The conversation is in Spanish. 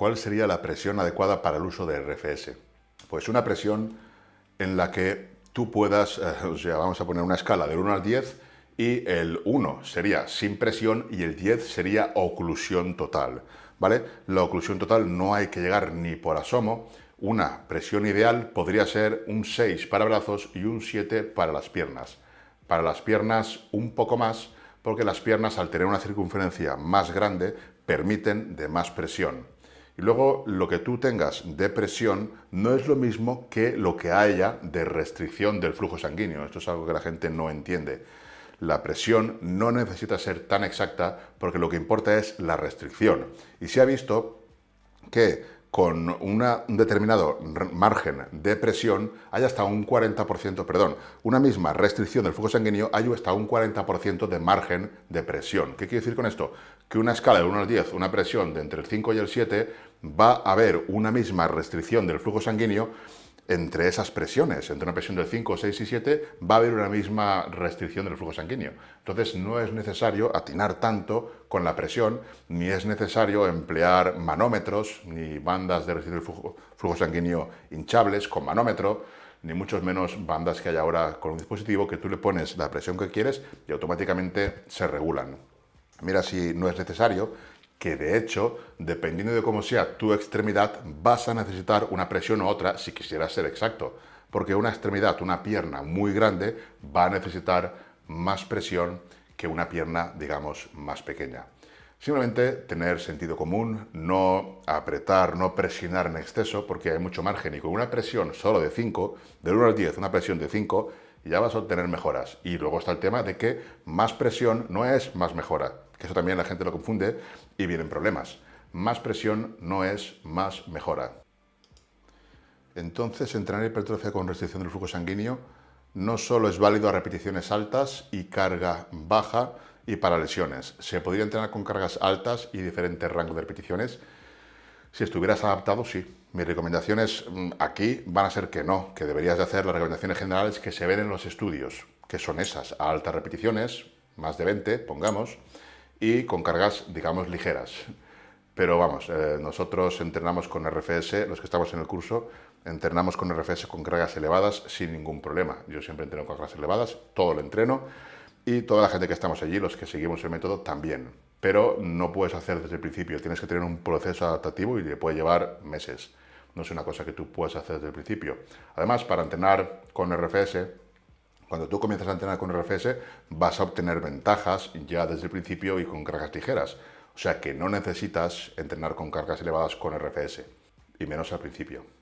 ¿Cuál sería la presión adecuada para el uso de RFS? Pues una presión en la que tú puedas, eh, o sea, vamos a poner una escala del 1 al 10 y el 1 sería sin presión y el 10 sería oclusión total, ¿vale? La oclusión total no hay que llegar ni por asomo. Una presión ideal podría ser un 6 para brazos y un 7 para las piernas. Para las piernas un poco más, porque las piernas al tener una circunferencia más grande permiten de más presión. Y luego lo que tú tengas de presión no es lo mismo que lo que haya de restricción del flujo sanguíneo. Esto es algo que la gente no entiende. La presión no necesita ser tan exacta porque lo que importa es la restricción. Y se ha visto que con un determinado margen de presión hay hasta un 40%, perdón, una misma restricción del flujo sanguíneo hay hasta un 40% de margen de presión. ¿Qué quiere decir con esto? Que una escala de 1 al 10, una presión de entre el 5 y el 7, va a haber una misma restricción del flujo sanguíneo entre esas presiones, entre una presión del 5, 6 y 7, va a haber una misma restricción del flujo sanguíneo. Entonces no es necesario atinar tanto con la presión, ni es necesario emplear manómetros, ni bandas de restricción del flujo, sanguíneo hinchables con manómetro, ni mucho menos bandas que hay ahora con un dispositivo que tú le pones la presión que quieres y automáticamente se regulan. Mira si no es necesario que de hecho, dependiendo de cómo sea tu extremidad, vas a necesitar una presión u otra si quisieras ser exacto. Porque una extremidad, una pierna muy grande, va a necesitar más presión que una pierna, digamos, más pequeña. Simplemente tener sentido común, no apretar, no presionar en exceso, porque hay mucho margen y con una presión solo de 5, del 1 al 10, una presión de 5, ya vas a obtener mejoras. Y luego está el tema de que más presión no es más mejora, que eso también la gente lo confunde y vienen problemas. Más presión no es más mejora. Entonces, entrenar hipertrofia con restricción del flujo sanguíneo no solo es válido a repeticiones altas y carga baja, y para lesiones, se podría entrenar con cargas altas y diferentes rangos de repeticiones. Si estuvieras adaptado, sí. Mis recomendaciones mm, aquí van a ser que no, que deberías de hacer las recomendaciones generales que se ven en los estudios, que son esas, a altas repeticiones, más de 20, pongamos, y con cargas, digamos, ligeras. Pero vamos, eh, nosotros entrenamos con RFS, los que estamos en el curso, entrenamos con RFS con cargas elevadas sin ningún problema. Yo siempre entreno con cargas elevadas, todo lo entreno y toda la gente que estamos allí, los que seguimos el método, también. Pero no puedes hacer desde el principio, tienes que tener un proceso adaptativo y le puede llevar meses. No es una cosa que tú puedas hacer desde el principio. Además, para entrenar con RFS, cuando tú comienzas a entrenar con RFS, vas a obtener ventajas ya desde el principio y con cargas ligeras. O sea que no necesitas entrenar con cargas elevadas con RFS, y menos al principio.